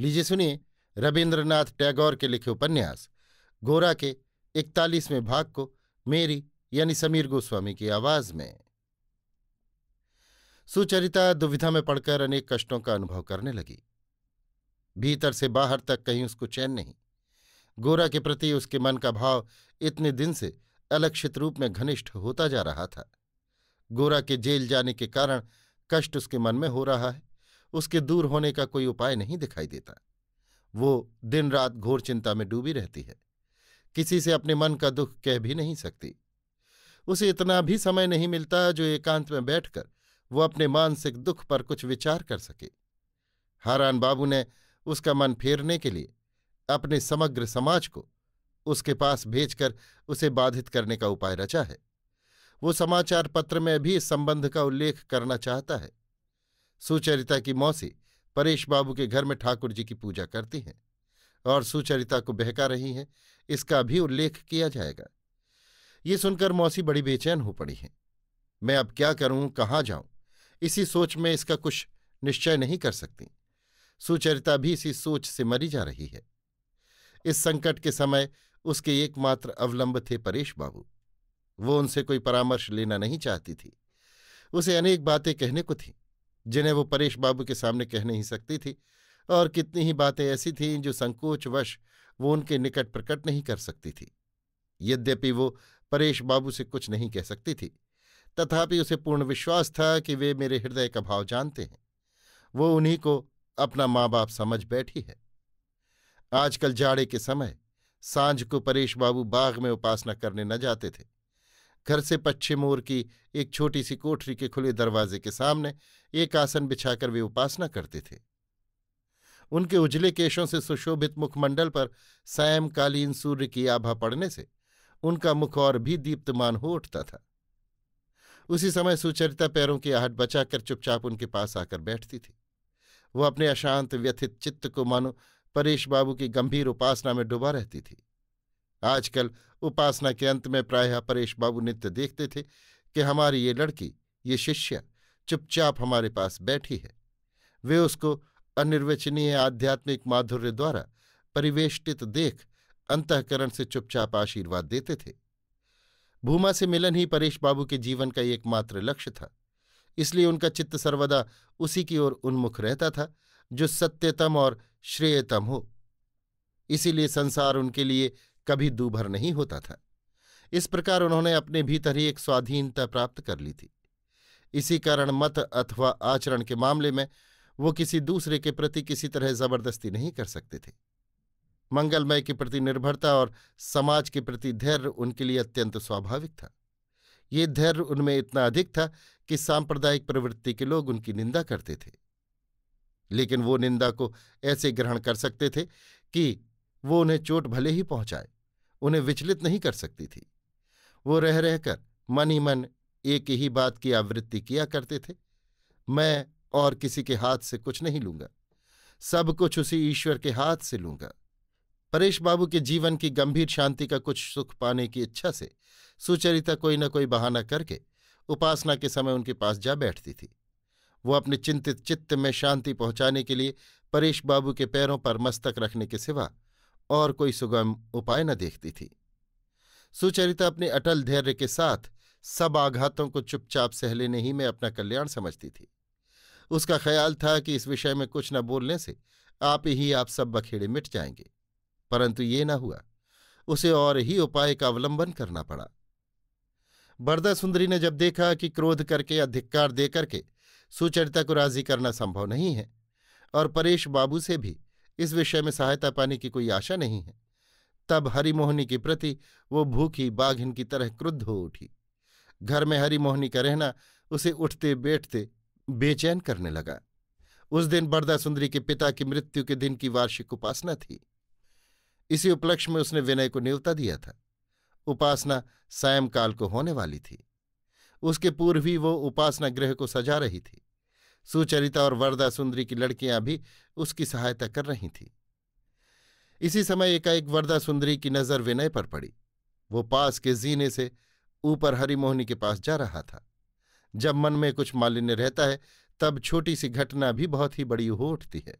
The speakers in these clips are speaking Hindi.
लीजिए सुनिए रविन्द्रनाथ टैगोर के लिखे उपन्यास गोरा के इकतालीसवें भाग को मेरी यानी समीर गोस्वामी की आवाज में सुचरिता दुविधा में पड़कर अनेक कष्टों का अनुभव करने लगी भीतर से बाहर तक कहीं उसको चैन नहीं गोरा के प्रति उसके मन का भाव इतने दिन से अलक्षित रूप में घनिष्ठ होता जा रहा था गोरा के जेल जाने के कारण कष्ट उसके मन में हो रहा है उसके दूर होने का कोई उपाय नहीं दिखाई देता वो दिन रात घोर चिंता में डूबी रहती है किसी से अपने मन का दुख कह भी नहीं सकती उसे इतना भी समय नहीं मिलता जो एकांत में बैठकर वो अपने मानसिक दुख पर कुछ विचार कर सके हारान बाबू ने उसका मन फेरने के लिए अपने समग्र समाज को उसके पास भेजकर उसे बाधित करने का उपाय रचा है वो समाचार पत्र में भी इस संबंध का उल्लेख करना चाहता है सुचरिता की मौसी परेश बाबू के घर में ठाकुर जी की पूजा करती हैं और सुचरिता को बहका रही हैं इसका भी उल्लेख किया जाएगा ये सुनकर मौसी बड़ी बेचैन हो पड़ी हैं मैं अब क्या करूं कहाँ जाऊं इसी सोच में इसका कुछ निश्चय नहीं कर सकती सुचरिता भी इसी सोच से मरी जा रही है इस संकट के समय उसके एकमात्र अवलंब थे परेश बाबू वो उनसे कोई परामर्श लेना नहीं चाहती थी उसे अनेक बातें कहने को थी जिन्हें वो परेश बाबू के सामने कह नहीं सकती थी और कितनी ही बातें ऐसी थीं जो संकोचवश वो उनके निकट प्रकट नहीं कर सकती थी यद्यपि वो परेश बाबू से कुछ नहीं कह सकती थी तथापि उसे पूर्ण विश्वास था कि वे मेरे हृदय का भाव जानते हैं वो उन्हीं को अपना माँ बाप समझ बैठी है आजकल जाड़े के समय सांझ को परेश बाबू बाग में उपासना करने न जाते थे घर से पश्चिम ओर की एक छोटी सी कोठरी के खुले दरवाजे के सामने एक आसन बिछाकर वे उपासना करते थे उनके उजले केशों से सुशोभित मुखमंडल पर सायंकालीन सूर्य की आभा पड़ने से उनका मुख और भी दीप्तमान हो उठता था उसी समय सुचरिता पैरों की आहट बचाकर चुपचाप उनके पास आकर बैठती थी वह अपने अशांत व्यथित चित्त को मानो परेश बाबू की गंभीर उपासना में डूबा रहती थी आजकल उपासना के अंत में प्रायः परेश बाबू नित्य देखते थे कि हमारी ये लड़की ये शिष्य चुपचाप हमारे पास बैठी है वे उसको अनिर्वचनीय आध्यात्मिक माधुर्य द्वारा परिवेष्टित देख अंतकरण से चुपचाप आशीर्वाद देते थे भूमा से मिलन ही परेश बाबू के जीवन का एकमात्र लक्ष्य था इसलिए उनका चित्त सर्वदा उसी की ओर उन्मुख रहता था जो सत्यतम और श्रेयतम हो इसीलिए संसार उनके लिए कभी दूभर नहीं होता था इस प्रकार उन्होंने अपने भीतर ही एक स्वाधीनता प्राप्त कर ली थी इसी कारण मत अथवा आचरण के मामले में वो किसी दूसरे के प्रति किसी तरह जबरदस्ती नहीं कर सकते थे मंगलमय के प्रति निर्भरता और समाज के प्रति धैर्य उनके लिए अत्यंत स्वाभाविक था ये धैर्य उनमें इतना अधिक था कि सांप्रदायिक प्रवृत्ति के लोग उनकी निंदा करते थे लेकिन वो निंदा को ऐसे ग्रहण कर सकते थे कि वो उन्हें चोट भले ही पहुंचाए उन्हें विचलित नहीं कर सकती थी वो रह रहकर मन ही मन एक ही बात की आवृत्ति किया करते थे मैं और किसी के हाथ से कुछ नहीं लूंगा सब कुछ उसी ईश्वर के हाथ से लूंगा परेश बाबू के जीवन की गंभीर शांति का कुछ सुख पाने की इच्छा से सुचरिता कोई न कोई बहाना करके उपासना के समय उनके पास जा बैठती थी वो अपने चिंतित चित्त में शांति पहुंचाने के लिए परेश बाबू के पैरों पर मस्तक रखने के सिवा और कोई सुगम उपाय न देखती थी सुचरिता अपने अटल धैर्य के साथ सब आघातों को चुपचाप सह लेने ही में अपना कल्याण समझती थी उसका ख्याल था कि इस विषय में कुछ न बोलने से आप ही आप सब बखेड़े मिट जाएंगे परंतु ये न हुआ उसे और ही उपाय का अवलंबन करना पड़ा बरदा सुंदरी ने जब देखा कि क्रोध करके या धिक्कार दे करके सुचरिता को राजी करना संभव नहीं है और परेश बाबू से भी इस विषय में सहायता पाने की कोई आशा नहीं है तब हरिमोहनी के प्रति वो भूखी बाघिन की तरह क्रुद्ध हो उठी घर में हरी मोहनी का रहना उसे उठते बैठते बेचैन करने लगा उस दिन बरदा सुंदरी के पिता की मृत्यु के दिन की वार्षिक उपासना थी इसी उपलक्ष्य में उसने विनय को न्योता दिया था उपासना सायंकाल को होने वाली थी उसके पूर्व ही वो उपासना गृह को सजा रही थी सुचरिता और वरदा सुंदरी की लड़कियां भी उसकी सहायता कर रही थीं इसी समय एकाएक वरदा सुंदरी की नज़र विनय पर पड़ी वो पास के जीने से ऊपर हरिमोहनी के पास जा रहा था जब मन में कुछ मालिन्य रहता है तब छोटी सी घटना भी बहुत ही बड़ी हो उठती है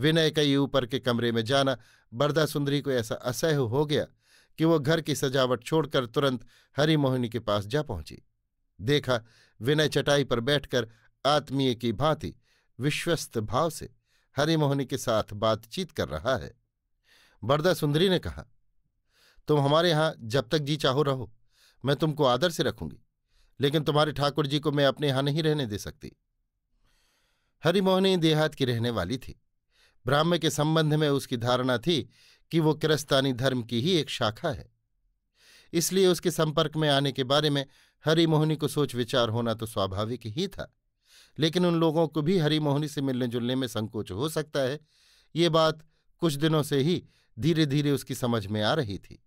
विनय का ये ऊपर के कमरे में जाना बरदा सुंदरी को ऐसा असह्य हो गया कि वो घर की सजावट छोड़कर तुरंत हरिमोहिनी के पास जा पहुंची देखा विनय चटाई पर बैठकर आत्मीय की भांति विश्वस्त भाव से हरिमोहनी के साथ बातचीत कर रहा है बरदा सुंदरी ने कहा तुम हमारे यहां जब तक जी चाहो रहो मैं तुमको आदर से रखूंगी लेकिन तुम्हारे ठाकुर जी को मैं अपने यहां नहीं रहने दे सकती हरिमोहनी देहात की रहने वाली थी ब्राह्म के संबंध में उसकी धारणा थी कि वो किरस्तानी धर्म की ही एक शाखा है इसलिए उसके संपर्क में आने के बारे में हरिमोहनी को सोच विचार होना तो स्वाभाविक ही था लेकिन उन लोगों को भी हरिमोहनी से मिलने जुलने में संकोच हो सकता है ये बात कुछ दिनों से ही धीरे धीरे उसकी समझ में आ रही थी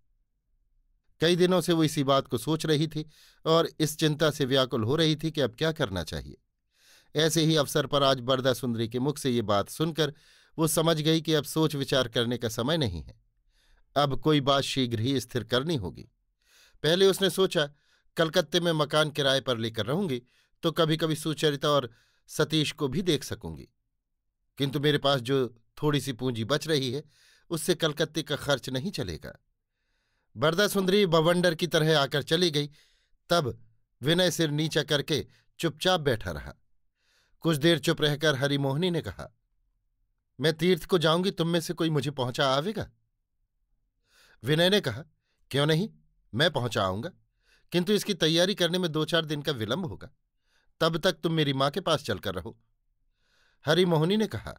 कई दिनों से वो इसी बात को सोच रही थी और इस चिंता से व्याकुल हो रही थी कि अब क्या करना चाहिए ऐसे ही अवसर पर आज बरदा सुंदरी के मुख से ये बात सुनकर वो समझ गई कि अब सोच विचार करने का समय नहीं है अब कोई बात शीघ्र ही स्थिर करनी होगी पहले उसने सोचा कलकत्ते में मकान किराए पर लेकर रहूंगी तो कभी कभी सुचरिता और सतीश को भी देख सकूंगी किंतु मेरे पास जो थोड़ी सी पूंजी बच रही है उससे कलकत्ते का खर्च नहीं चलेगा बरदा सुंदरी बवंडर की तरह आकर चली गई तब विनय सिर नीचा करके चुपचाप बैठा रहा कुछ देर चुप रहकर हरिमोहनी ने कहा मैं तीर्थ को जाऊंगी तुम में से कोई मुझे पहुंचा आवेगा विनय ने कहा क्यों नहीं मैं पहुंचा आऊंगा किंतु इसकी तैयारी करने में दो चार दिन का विलंब होगा तब तक तुम मेरी मां के पास चलकर रहो हरिमोहनी ने कहा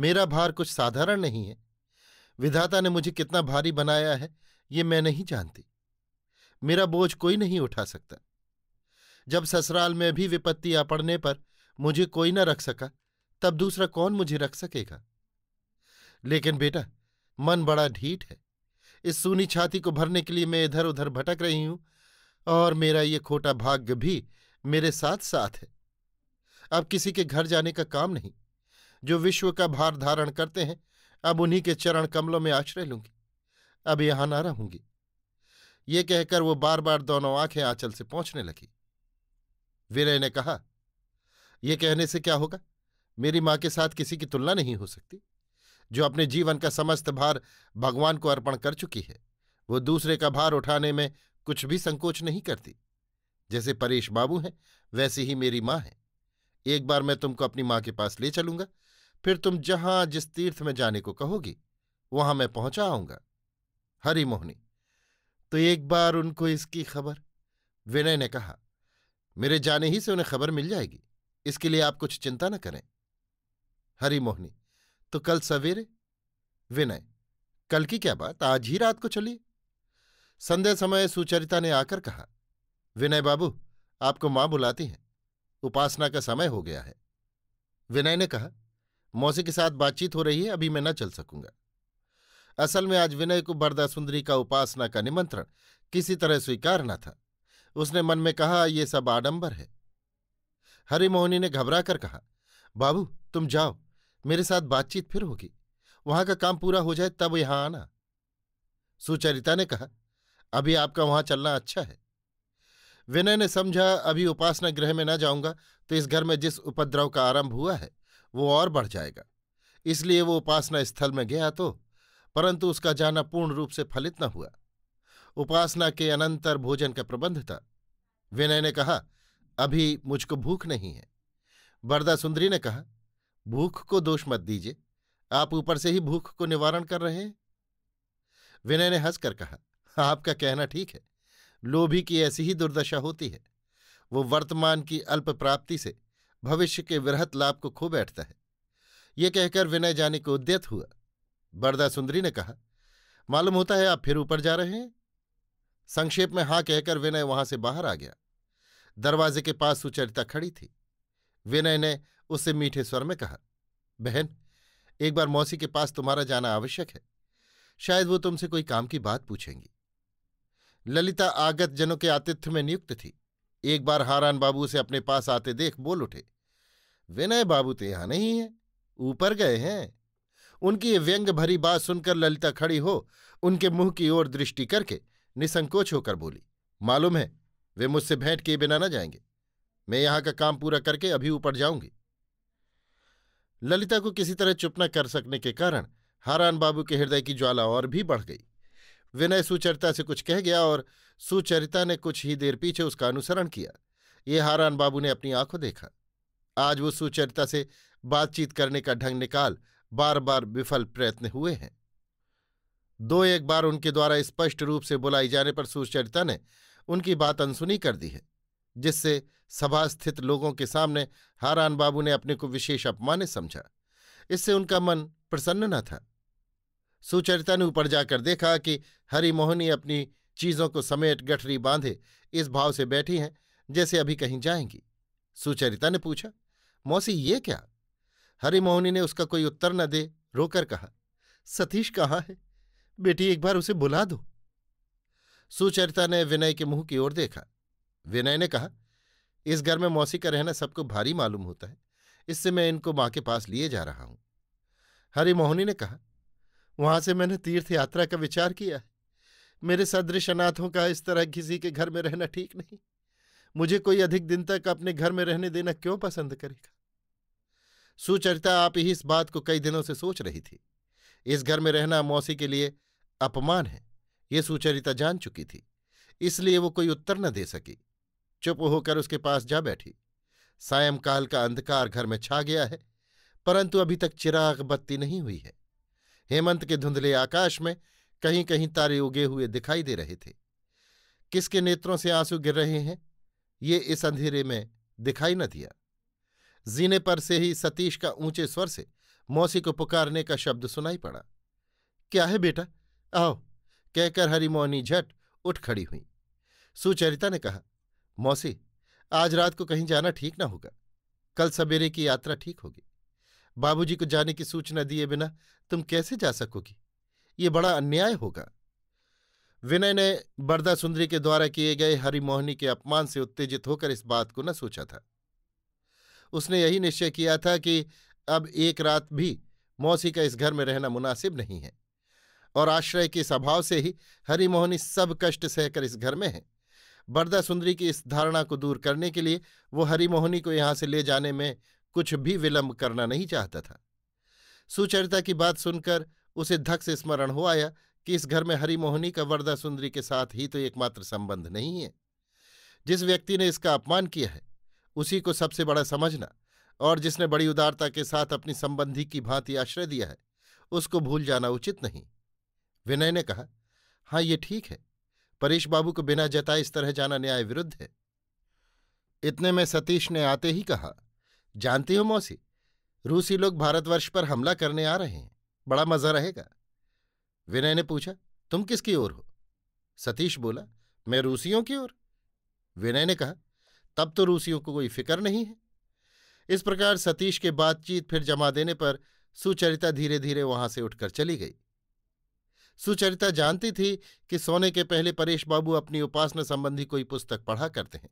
मेरा भार कुछ साधारण नहीं है विधाता ने मुझे कितना भारी बनाया है ये मैं नहीं जानती मेरा बोझ कोई नहीं उठा सकता जब ससुराल में भी विपत्ति आ पड़ने पर मुझे कोई न रख सका तब दूसरा कौन मुझे रख सकेगा लेकिन बेटा मन बड़ा ढीठ है इस सूनी छाती को भरने के लिए मैं इधर उधर भटक रही हूं और मेरा ये खोटा भाग्य भी मेरे साथ साथ है अब किसी के घर जाने का काम नहीं जो विश्व का भार धारण करते हैं अब उन्हीं के चरण कमलों में आश्रय लूंगी अब यहां ना रहूंगी ये कहकर वो बार बार दोनों आंखें आंचल से पहुंचने लगी विनय ने कहा यह कहने से क्या होगा मेरी मां के साथ किसी की तुलना नहीं हो सकती जो अपने जीवन का समस्त भार भगवान को अर्पण कर चुकी है वो दूसरे का भार उठाने में कुछ भी संकोच नहीं करती जैसे परेश बाबू हैं वैसे ही मेरी माँ है एक बार मैं तुमको अपनी माँ के पास ले चलूंगा फिर तुम जहां जिस तीर्थ में जाने को कहोगी वहां मैं पहुंचा आऊंगा हरी मोहनी तो एक बार उनको इसकी खबर विनय ने कहा मेरे जाने ही से उन्हें खबर मिल जाएगी इसके लिए आप कुछ चिंता न करें हरी मोहनी तो कल सवेरे विनय कल की क्या बात आज ही रात को चलिए संध्या समय सुचरिता ने आकर कहा विनय बाबू आपको मां बुलाती हैं उपासना का समय हो गया है विनय ने कहा मौसी के साथ बातचीत हो रही है अभी मैं न चल सकूंगा असल में आज विनय को बरदा सुंदरी का उपासना का निमंत्रण किसी तरह स्वीकार न था उसने मन में कहा ये सब आडंबर है हरिमोहनी ने घबरा कर कहा बाबू तुम जाओ मेरे साथ बातचीत फिर होगी वहां का काम पूरा हो जाए तब यहां आना सुचरिता ने कहा अभी आपका वहां चलना अच्छा है विनय ने समझा अभी उपासना गृह में न जाऊंगा तो इस घर में जिस उपद्रव का आरंभ हुआ है वो और बढ़ जाएगा इसलिए वो उपासना स्थल में गया तो परंतु उसका जाना पूर्ण रूप से फलित न हुआ उपासना के अनंतर भोजन का प्रबंध था विनय ने कहा अभी मुझको भूख नहीं है बरदा सुंदरी ने कहा भूख को दोष मत दीजिए आप ऊपर से ही भूख को निवारण कर रहे हैं विनय ने हंसकर कहा आपका कहना ठीक है लोभी की ऐसी ही दुर्दशा होती है वो वर्तमान की अल्प प्राप्ति से भविष्य के वृहत लाभ को खो बैठता है ये कहकर विनय जाने को उद्यत हुआ बरदा सुंदरी ने कहा मालूम होता है आप फिर ऊपर जा रहे हैं संक्षेप में हां कहकर विनय वहां से बाहर आ गया दरवाजे के पास सुचरिता खड़ी थी विनय ने उससे मीठे स्वर में कहा बहन एक बार मौसी के पास तुम्हारा जाना आवश्यक है शायद वो तुमसे कोई काम की बात पूछेंगी ललिता आगत जनों के आतिथ्य में नियुक्त थी एक बार हारान बाबू से अपने पास आते देख बोल उठे विनय बाबू तो यहां नहीं है ऊपर गए हैं उनकी ये व्यंग भरी बात सुनकर ललिता खड़ी हो उनके मुंह की ओर दृष्टि करके निसंकोच होकर बोली मालूम है वे मुझसे भेंट किए बिना न जाएंगे मैं यहां का काम पूरा करके अभी ऊपर जाऊंगी ललिता को किसी तरह चुप न कर सकने के कारण हारान बाबू के हृदय की ज्वाला और भी बढ़ गई विनय सुचरिता से कुछ कह गया और सुचरिता ने कुछ ही देर पीछे उसका अनुसरण किया ये हारान बाबू ने अपनी आंखों देखा आज वो सुचरिता से बातचीत करने का ढंग निकाल बार बार विफल प्रयत्न हुए हैं दो एक बार उनके द्वारा स्पष्ट रूप से बुलाई जाने पर सुचरिता ने उनकी बात अनसुनी कर दी है जिससे सभा स्थित लोगों के सामने हारान बाबू ने अपने को विशेष अपमान्य समझा इससे उनका मन प्रसन्न न था सुचरिता ने ऊपर जाकर देखा कि हरिमोहनी अपनी चीजों को समेट गठरी बांधे इस भाव से बैठी हैं जैसे अभी कहीं जाएंगी सुचरिता ने पूछा मौसी ये क्या हरिमोहनी ने उसका कोई उत्तर न दे रोकर कहा सतीश कहाँ है बेटी एक बार उसे बुला दो सुचरिता ने विनय के मुंह की ओर देखा विनय ने कहा इस घर में मौसी का रहना सबको भारी मालूम होता है इससे मैं इनको माँ के पास लिए जा रहा हूं हरिमोहनी ने कहा वहां से मैंने तीर्थ यात्रा का विचार किया है मेरे सदृश अनाथों का इस तरह किसी के घर में रहना ठीक नहीं मुझे कोई अधिक दिन तक अपने घर में रहने देना क्यों पसंद करेगा सुचरिता आप ही इस बात को कई दिनों से सोच रही थी इस घर में रहना मौसी के लिए अपमान है ये सुचरिता जान चुकी थी इसलिए वो कोई उत्तर न दे सकी चुप होकर उसके पास जा बैठी सायंकाल का अंधकार घर में छा गया है परंतु अभी तक चिराग बत्ती नहीं हुई है हेमंत के धुंधले आकाश में कहीं कहीं तारे उगे हुए दिखाई दे रहे थे किसके नेत्रों से आंसू गिर रहे हैं ये इस अंधेरे में दिखाई न दिया जीने पर से ही सतीश का ऊंचे स्वर से मौसी को पुकारने का शब्द सुनाई पड़ा क्या है बेटा आओ कहकर हरिमोहनी झट उठ खड़ी हुई सुचरिता ने कहा मौसी आज रात को कहीं जाना ठीक ना होगा कल सवेरे की यात्रा ठीक होगी बाबूजी को जाने की सूचना दिए बिना तुम कैसे जा सकोगी ये बड़ा अन्याय होगा विनय ने बरदा सुंदरी के द्वारा किए गए हरिमोहनी के अपमान से उत्तेजित होकर इस बात को न सोचा था उसने यही निश्चय किया था कि अब एक रात भी मौसी का इस घर में रहना मुनासिब नहीं है और आश्रय के स्वभाव से ही हरिमोहनी सब कष्ट सहकर इस घर में है बरदा सुंदरी की इस धारणा को दूर करने के लिए वो हरिमोहनी को यहाँ से ले जाने में कुछ भी विलंब करना नहीं चाहता था सुचरिता की बात सुनकर उसे धक से स्मरण हो आया कि इस घर में हरिमोहनी का वरदा सुंदरी के साथ ही तो एकमात्र संबंध नहीं है जिस व्यक्ति ने इसका अपमान किया है उसी को सबसे बड़ा समझना और जिसने बड़ी उदारता के साथ अपनी संबंधी की भांति आश्रय दिया है उसको भूल जाना उचित नहीं विनय ने कहा हाँ ये ठीक है परेश बाबू को बिना जताए इस तरह जाना न्याय विरुद्ध है इतने में सतीश ने आते ही कहा जानती हो मौसी रूसी लोग भारतवर्ष पर हमला करने आ रहे हैं बड़ा मजा रहेगा विनय ने पूछा तुम किसकी ओर हो सतीश बोला मैं रूसियों की ओर विनय ने कहा तब तो रूसियों को कोई फिक्र नहीं है इस प्रकार सतीश के बातचीत फिर जमा देने पर सुचरिता धीरे धीरे वहां से उठकर चली गई सुचरिता जानती थी कि सोने के पहले परेश बाबू अपनी उपासना संबंधी कोई पुस्तक पढ़ा करते हैं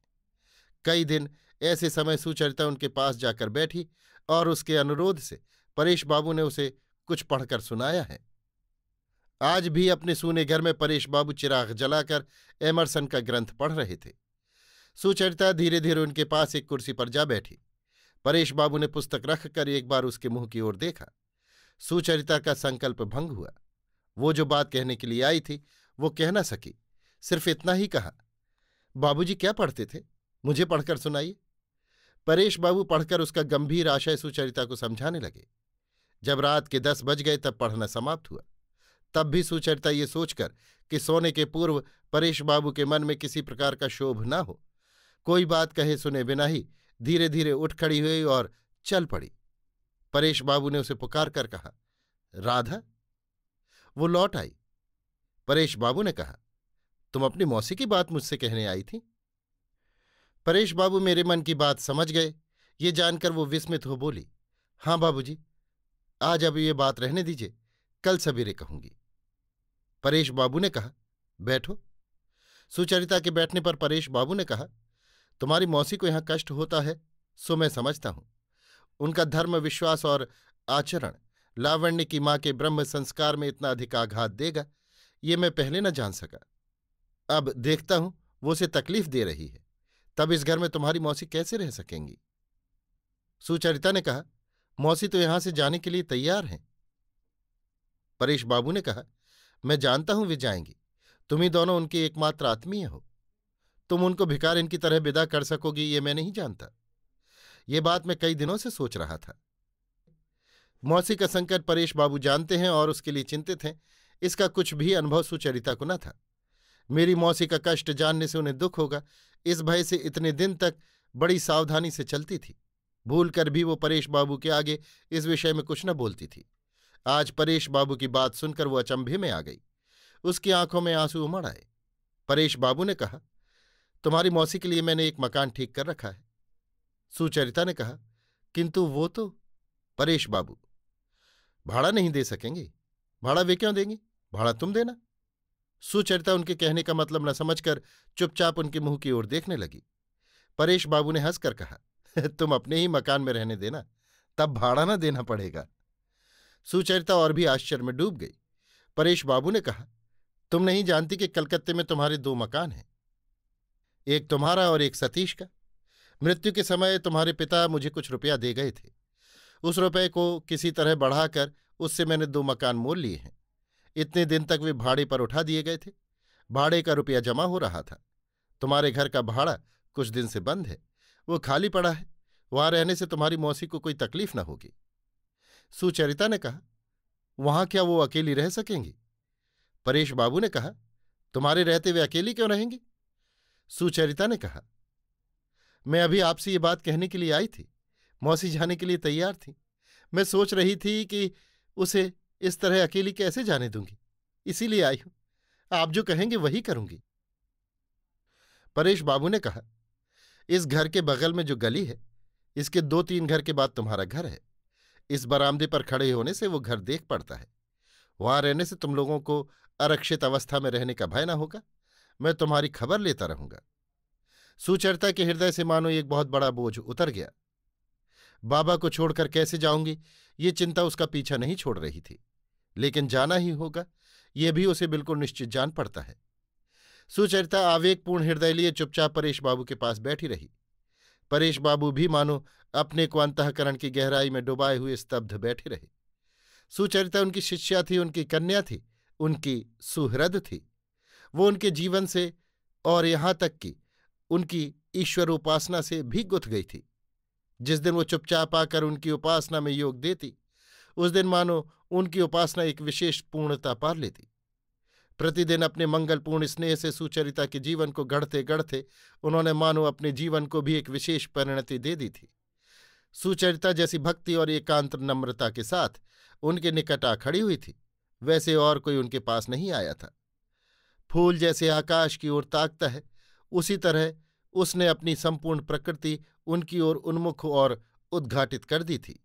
कई दिन ऐसे समय सुचरिता उनके पास जाकर बैठी और उसके अनुरोध से परेश बाबू ने उसे कुछ पढ़कर सुनाया है आज भी अपने सूने घर में परेश बाबू चिराग जलाकर एमरसन का ग्रंथ पढ़ रहे थे सुचरिता धीरे धीरे उनके पास एक कुर्सी पर जा बैठी परेश बाबू ने पुस्तक रखकर एक बार उसके मुंह की ओर देखा सुचरिता का संकल्प भंग हुआ वो जो बात कहने के लिए आई थी वो कह ना सकी सिर्फ इतना ही कहा बाबूजी क्या पढ़ते थे मुझे पढ़कर सुनाइए परेश बाबू पढ़कर उसका गंभीर आशय सुचरिता को समझाने लगे जब रात के दस बज गए तब पढ़ना समाप्त हुआ तब भी सुचरिता ये सोचकर कि सोने के पूर्व परेश बाबू के मन में किसी प्रकार का शोभ ना हो कोई बात कहे सुने बिना ही धीरे धीरे उठ खड़ी हुई और चल पड़ी परेश बाबू ने उसे पुकार कर कहा राधा वो लौट आई परेश बाबू ने कहा तुम अपनी मौसी की बात मुझसे कहने आई थी परेश बाबू मेरे मन की बात समझ गए ये जानकर वो विस्मित हो बोली हाँ बाबूजी आज अब ये बात रहने दीजिए कल सवेरे कहूंगी परेश बाबू ने कहा बैठो सुचरिता के बैठने पर परेश बाबू ने कहा तुम्हारी मौसी को यहां कष्ट होता है सो मैं समझता हूं उनका धर्म विश्वास और आचरण लावण्य की मां के ब्रह्म संस्कार में इतना अधिक आघात देगा ये मैं पहले न जान सका अब देखता हूं वो उसे तकलीफ दे रही है तब इस घर में तुम्हारी मौसी कैसे रह सकेंगी सुचरिता ने कहा मौसी तो यहां से जाने के लिए तैयार हैं परेश बाबू ने कहा मैं जानता हूं वे जाएंगी तुम्ही दोनों उनकी एकमात्र आत्मीय हो तुम उनको भिकार इनकी तरह विदा कर सकोगी ये मैं नहीं जानता ये बात मैं कई दिनों से सोच रहा था मौसी का संकट परेश बाबू जानते हैं और उसके लिए चिंतित हैं इसका कुछ भी अनुभव सुचरिता को न था मेरी मौसी का कष्ट जानने से उन्हें दुख होगा इस भय से इतने दिन तक बड़ी सावधानी से चलती थी भूल कर भी वो परेश बाबू के आगे इस विषय में कुछ न बोलती थी आज परेश बाबू की बात सुनकर वो अचंभे में आ गई उसकी आंखों में आंसू उमड़ आए परेश बाबू ने कहा तुम्हारी मौसी के लिए मैंने एक मकान ठीक कर रखा है सुचरिता ने कहा किंतु वो तो परेश बाबू भाड़ा नहीं दे सकेंगे भाड़ा वे क्यों देंगे भाड़ा तुम देना सुचरिता उनके कहने का मतलब न समझकर चुपचाप उनके मुंह की ओर देखने लगी परेश बाबू ने हंसकर कहा तुम अपने ही मकान में रहने देना तब भाड़ा ना देना पड़ेगा सुचरिता और भी आश्चर्य में डूब गई परेश बाबू ने कहा तुम नहीं जानती कि कलकत्ते में तुम्हारे दो मकान हैं एक तुम्हारा और एक सतीश का मृत्यु के समय तुम्हारे पिता मुझे कुछ रुपया दे गए थे उस रुपये को किसी तरह बढ़ाकर उससे मैंने दो मकान मोल लिए हैं इतने दिन तक वे भाड़े पर उठा दिए गए थे भाड़े का रुपया जमा हो रहा था तुम्हारे घर का भाड़ा कुछ दिन से बंद है वो खाली पड़ा है वहां रहने से तुम्हारी मौसी को कोई तकलीफ ना होगी सुचरिता ने कहा वहां क्या वो अकेली रह सकेंगी परेश बाबू ने कहा तुम्हारे रहते वे अकेली क्यों रहेंगी सुचरिता ने कहा मैं अभी आपसे ये बात कहने के लिए आई थी मौसी जाने के लिए तैयार थी मैं सोच रही थी कि उसे इस तरह अकेली कैसे जाने दूंगी इसीलिए आई हूं आप जो कहेंगे वही करूंगी परेश बाबू ने कहा इस घर के बगल में जो गली है इसके दो तीन घर के बाद तुम्हारा घर है इस बरामदे पर खड़े होने से वो घर देख पड़ता है वहां रहने से तुम लोगों को अरक्षित अवस्था में रहने का भय ना होगा मैं तुम्हारी खबर लेता रहूंगा सुचरता के हृदय से मानो एक बहुत बड़ा बोझ उतर गया बाबा को छोड़कर कैसे जाऊंगी ये चिंता उसका पीछा नहीं छोड़ रही थी लेकिन जाना ही होगा यह भी उसे बिल्कुल निश्चित जान पड़ता है सुचरिता आवेगपूर्ण हृदय लिए चुपचाप परेश बाबू के पास बैठी रही परेश बाबू भी मानो अपने को अंतकरण की गहराई में डुबाए हुए स्तब्ध बैठे रहे सुचरिता उनकी शिष्या थी उनकी कन्या थी उनकी सुहृद थी वो उनके जीवन से और यहां तक कि उनकी ईश्वर उपासना से भी गुथ गई थी जिस दिन वो चुपचाप आकर उनकी उपासना में योग देती उस दिन मानो उनकी उपासना एक विशेष पूर्णता पार लेती प्रतिदिन अपने मंगलपूर्ण स्नेह से सुचरिता के जीवन को गढ़ते गढ़ते उन्होंने मानो अपने जीवन को भी एक विशेष परिणति दे दी थी सुचरिता जैसी भक्ति और एकांत नम्रता के साथ उनके निकट आ खड़ी हुई थी वैसे और कोई उनके पास नहीं आया था फूल जैसे आकाश की ओर ताकता है उसी तरह उसने अपनी संपूर्ण प्रकृति उनकी ओर उन्मुख और उद्घाटित कर दी थी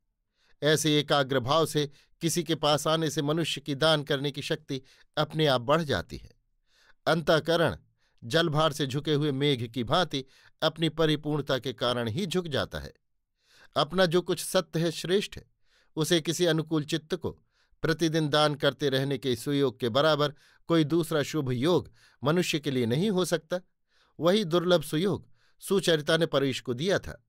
ऐसे एकाग्र भाव से किसी के पास आने से मनुष्य की दान करने की शक्ति अपने आप बढ़ जाती है अंतकरण जलभार से झुके हुए मेघ की भांति अपनी परिपूर्णता के कारण ही झुक जाता है अपना जो कुछ सत्य है श्रेष्ठ है उसे किसी अनुकूल चित्त को प्रतिदिन दान करते रहने के सुयोग के बराबर कोई दूसरा शुभ योग मनुष्य के लिए नहीं हो सकता वही दुर्लभ सुयोग सुचरिता ने परेश को दिया था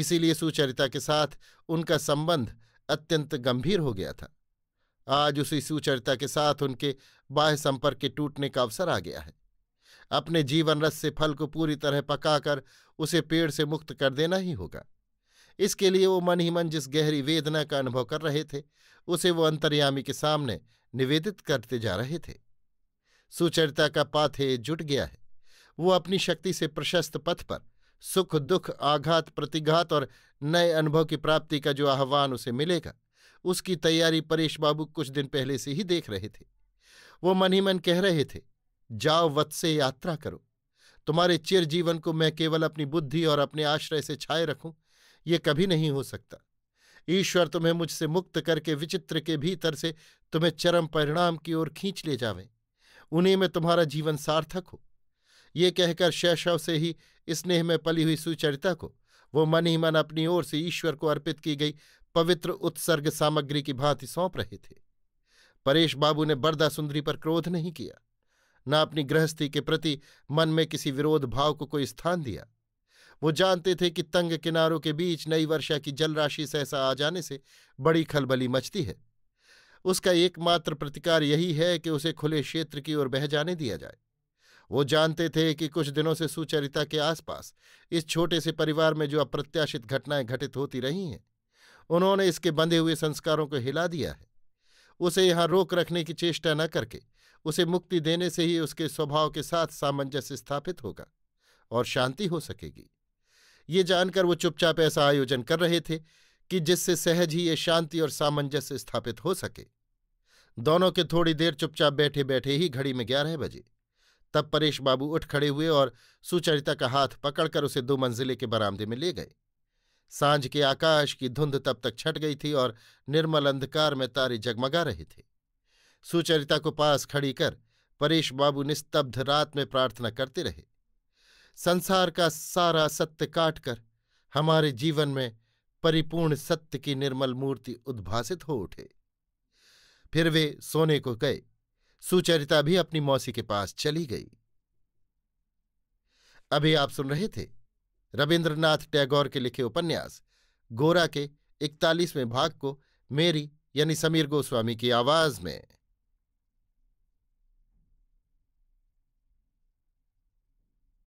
इसीलिए सुचरिता के साथ उनका संबंध अत्यंत गंभीर हो गया था आज उसी सुचरिता के साथ उनके बाह्य संपर्क के टूटने का अवसर आ गया है अपने जीवन रस से फल को पूरी तरह पकाकर उसे पेड़ से मुक्त कर देना ही होगा इसके लिए वो मन ही मन जिस गहरी वेदना का अनुभव कर रहे थे उसे वो अंतर्यामी के सामने निवेदित करते जा रहे थे सुचरिता का पाथे जुट गया है वो अपनी शक्ति से प्रशस्त पथ पर सुख दुख आघात प्रतिघात और नए अनुभव की प्राप्ति का जो आह्वान उसे मिलेगा उसकी तैयारी परेश बाबू कुछ दिन पहले से ही देख रहे थे वो मन ही मन कह रहे थे जाओ वत् से यात्रा करो तुम्हारे चिर जीवन को मैं केवल अपनी बुद्धि और अपने आश्रय से छाए रखूं ये कभी नहीं हो सकता ईश्वर तुम्हें मुझसे मुक्त करके विचित्र के भीतर से तुम्हें चरम परिणाम की ओर खींच ले जावे उन्हीं में तुम्हारा जीवन सार्थक हो ये कहकर शैशव से ही स्नेह में पली हुई सुचरिता को वो मन ही मन अपनी ओर से ईश्वर को अर्पित की गई पवित्र उत्सर्ग सामग्री की भांति सौंप रहे थे परेश बाबू ने बरदा सुंदरी पर क्रोध नहीं किया न अपनी गृहस्थी के प्रति मन में किसी विरोध भाव को कोई स्थान दिया वो जानते थे कि तंग किनारों के बीच नई वर्षा की जलराशि सहसा आ जाने से बड़ी खलबली मचती है उसका एकमात्र प्रतिकार यही है कि उसे खुले क्षेत्र की ओर बह जाने दिया जाए वो जानते थे कि कुछ दिनों से सुचरिता के आसपास इस छोटे से परिवार में जो अप्रत्याशित घटनाएं घटित होती रही हैं उन्होंने इसके बंधे हुए संस्कारों को हिला दिया है उसे यहां रोक रखने की चेष्टा न करके उसे मुक्ति देने से ही उसके स्वभाव के साथ सामंजस्य स्थापित होगा और शांति हो सकेगी ये जानकर वो चुपचाप ऐसा आयोजन कर रहे थे कि जिससे सहज ही ये शांति और सामंजस्य स्थापित हो सके दोनों के थोड़ी देर चुपचाप बैठे बैठे ही घड़ी में ग्यारह बजे तब परेश बाबू उठ खड़े हुए और सुचरिता का हाथ पकड़कर उसे दो मंजिले के बरामदे में ले गए सांझ के आकाश की धुंध तब तक छट गई थी और निर्मल अंधकार में तारे जगमगा रहे थे सुचरिता को पास खड़ी कर परेश बाबू निस्तब्ध रात में प्रार्थना करते रहे संसार का सारा सत्य काटकर हमारे जीवन में परिपूर्ण सत्य की निर्मल मूर्ति उद्भासित हो उठे फिर वे सोने को गए सुचरिता भी अपनी मौसी के पास चली गई अभी आप सुन रहे थे रविन्द्रनाथ टैगोर के लिखे उपन्यास गोरा के इकतालीसवें भाग को मेरी यानी समीर गोस्वामी की आवाज में